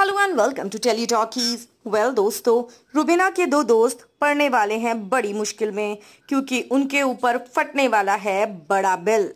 Hello and welcome to Talkies. Well well, दोस्तों रुबीना के दो दोस्त पढ़ने वाले हैं बड़ी मुश्किल में क्योंकि उनके ऊपर फटने वाला है बड़ा बिल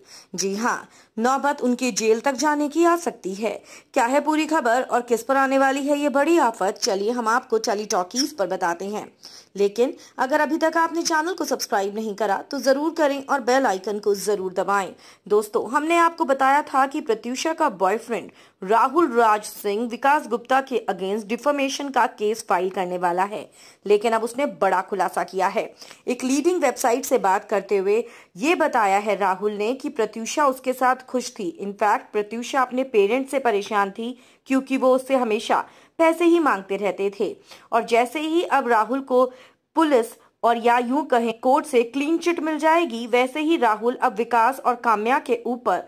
जी हाँ नौबत उनके जेल तक जाने की आ सकती है क्या है पूरी खबर और किस पर आने वाली है ये बड़ी आफत चलिए हम आपको चली टॉकीज पर बताते हैं लेकिन अगर अभी तक आपने चैनल को सब्सक्राइब नहीं करा तो ज़रूर करें और बेल आइकन को ज़रूर दबाएं दोस्तों हमने आपको बताया था कि प्रत्युषा का बॉयफ्रेंड राहुल राज सिंह विकास गुप्ता के अगेंस्ट डिफॉर्मेशन का केस केस फाइल करने वाला है लेकिन अब उसने बड़ा खुलासा किया है एक लीडिंग वेबसाइट से बात करते हुए ये बताया है राहुल ने कि प्रत्युषा उसके साथ खुश थी इनफैक्ट प्रत्युषा अपने पेरेंट्स से परेशान थी क्योंकि वो उससे हमेशा पैसे ही मांगते रहते थे और जैसे ही अब राहुल को पुलिस और या यूं कहें कोर्ट से क्लीन चिट मिल जाएगी वैसे ही राहुल अब विकास और काम्या के ऊपर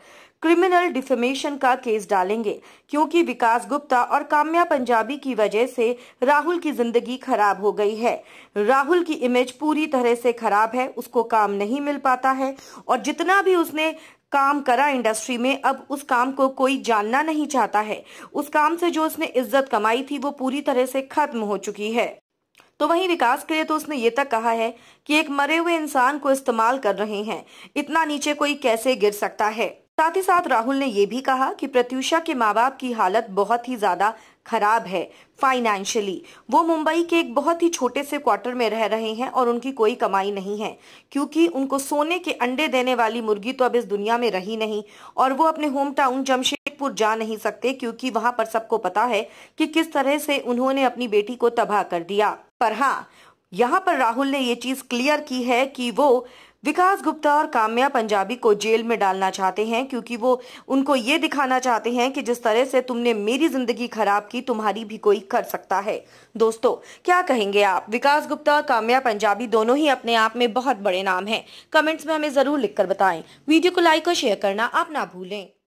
क्रिमिनल डिफेमेशन का केस डालेंगे क्योंकि विकास गुप्ता और काम्या पंजाबी की वजह से राहुल की जिंदगी खराब हो गई है राहुल की इमेज पूरी तरह से खराब है उसको काम नहीं मिल पाता है और जितना भी उसने काम करा इंडस्ट्री में अब उस काम को कोई जानना नहीं चाहता है उस काम से जो उसने इज्जत कमाई थी वो पूरी तरह से खत्म हो चुकी है तो वहीं विकास के लिए तो उसने ये तक कहा है कि एक मरे हुए इंसान को इस्तेमाल कर रहे हैं इतना नीचे कोई कैसे गिर सकता है साथ ही साथ राहुल ने ये भी कहा कि प्रत्युषा के माँ बाप की हालत बहुत ही ज्यादा खराब है फाइनेंशियली वो मुंबई के एक बहुत ही छोटे से क्वार्टर में रह रहे हैं और उनकी कोई कमाई नहीं है क्योंकि उनको सोने के अंडे देने वाली मुर्गी तो अब इस दुनिया में रही नहीं और वो अपने होम टाउन जमशेद जा नहीं सकते क्योंकि वहां पर सबको पता है कि किस तरह से उन्होंने अपनी बेटी को तबाह कर दिया पर हाँ यहाँ पर राहुल ने ये चीज क्लियर की है कि वो विकास गुप्ता और काम्या पंजाबी को जेल में डालना चाहते हैं क्योंकि वो उनको ये दिखाना चाहते हैं कि जिस तरह से तुमने मेरी जिंदगी खराब की तुम्हारी भी कोई कर सकता है दोस्तों क्या कहेंगे आप विकास गुप्ता और काम्या पंजाबी दोनों ही अपने आप में बहुत बड़े नाम हैं कमेंट्स में हमें जरूर लिखकर बताएं वीडियो को लाइक और शेयर करना आप ना भूलें